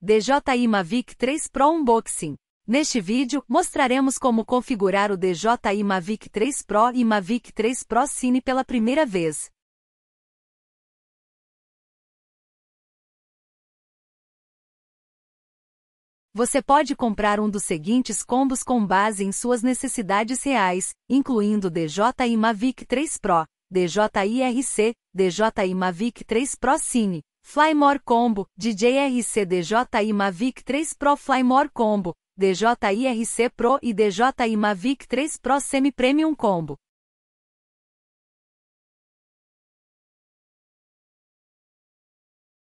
DJI Mavic 3 Pro Unboxing. Neste vídeo, mostraremos como configurar o DJI Mavic 3 Pro e Mavic 3 Pro Cine pela primeira vez. Você pode comprar um dos seguintes combos com base em suas necessidades reais, incluindo o DJI Mavic 3 Pro, DJI RC, DJI Mavic 3 Pro Cine, Flymore Combo, DJRC DJI Mavic 3 Pro Flymore Combo, DJI-RC Pro e DJI Mavic 3 Pro Semi Premium Combo.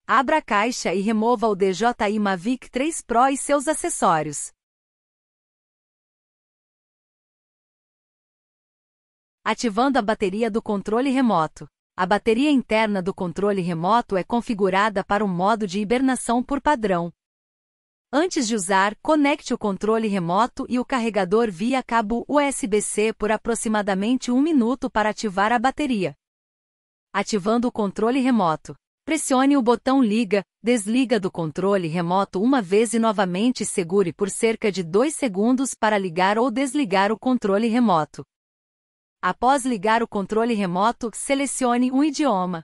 Abra a caixa e remova o DJI Mavic 3 Pro e seus acessórios. Ativando a bateria do controle remoto. A bateria interna do controle remoto é configurada para um modo de hibernação por padrão. Antes de usar, conecte o controle remoto e o carregador via cabo USB-C por aproximadamente um minuto para ativar a bateria. Ativando o controle remoto. Pressione o botão liga, desliga do controle remoto uma vez e novamente segure por cerca de 2 segundos para ligar ou desligar o controle remoto. Após ligar o controle remoto, selecione um idioma.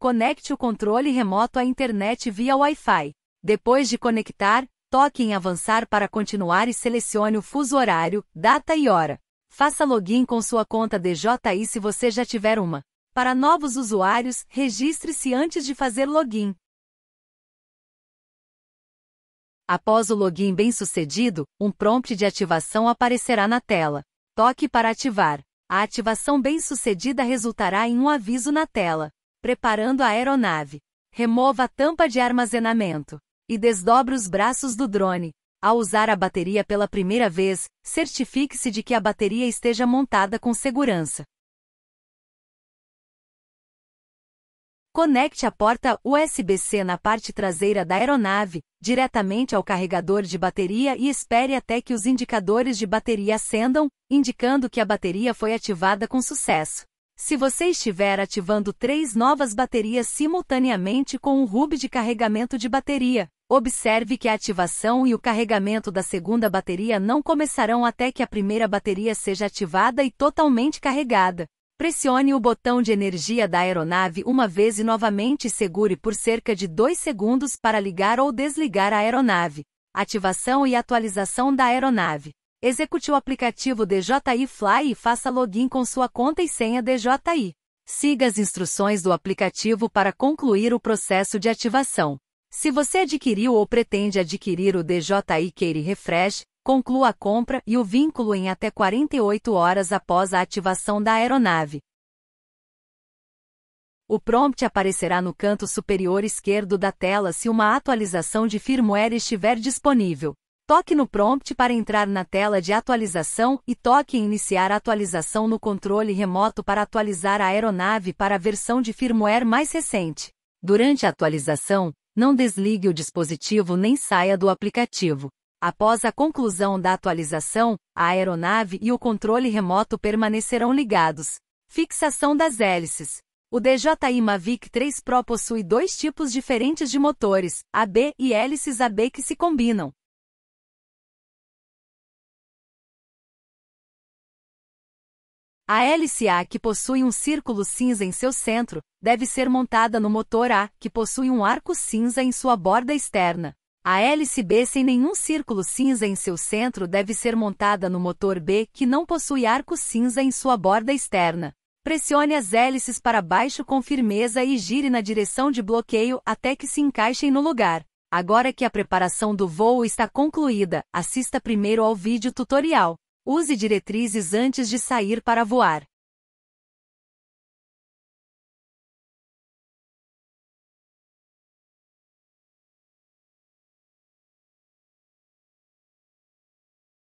Conecte o controle remoto à internet via Wi-Fi. Depois de conectar, toque em Avançar para continuar e selecione o fuso horário, data e hora. Faça login com sua conta DJI se você já tiver uma. Para novos usuários, registre-se antes de fazer login. Após o login bem-sucedido, um prompt de ativação aparecerá na tela. Toque para ativar. A ativação bem-sucedida resultará em um aviso na tela, preparando a aeronave. Remova a tampa de armazenamento e desdobre os braços do drone. Ao usar a bateria pela primeira vez, certifique-se de que a bateria esteja montada com segurança. Conecte a porta USB-C na parte traseira da aeronave, diretamente ao carregador de bateria e espere até que os indicadores de bateria acendam, indicando que a bateria foi ativada com sucesso. Se você estiver ativando três novas baterias simultaneamente com um hub de carregamento de bateria, observe que a ativação e o carregamento da segunda bateria não começarão até que a primeira bateria seja ativada e totalmente carregada. Pressione o botão de energia da aeronave uma vez e novamente segure por cerca de 2 segundos para ligar ou desligar a aeronave. Ativação e atualização da aeronave. Execute o aplicativo DJI Fly e faça login com sua conta e senha DJI. Siga as instruções do aplicativo para concluir o processo de ativação. Se você adquiriu ou pretende adquirir o DJI Care Refresh, conclua a compra e o vínculo em até 48 horas após a ativação da aeronave. O prompt aparecerá no canto superior esquerdo da tela se uma atualização de firmware estiver disponível. Toque no prompt para entrar na tela de atualização e toque em Iniciar atualização no controle remoto para atualizar a aeronave para a versão de firmware mais recente. Durante a atualização, não desligue o dispositivo nem saia do aplicativo. Após a conclusão da atualização, a aeronave e o controle remoto permanecerão ligados. Fixação das hélices. O DJI Mavic 3 Pro possui dois tipos diferentes de motores, AB e hélices AB que se combinam. A hélice A, que possui um círculo cinza em seu centro, deve ser montada no motor A, que possui um arco cinza em sua borda externa. A hélice B sem nenhum círculo cinza em seu centro deve ser montada no motor B que não possui arco cinza em sua borda externa. Pressione as hélices para baixo com firmeza e gire na direção de bloqueio até que se encaixem no lugar. Agora que a preparação do voo está concluída, assista primeiro ao vídeo tutorial. Use diretrizes antes de sair para voar.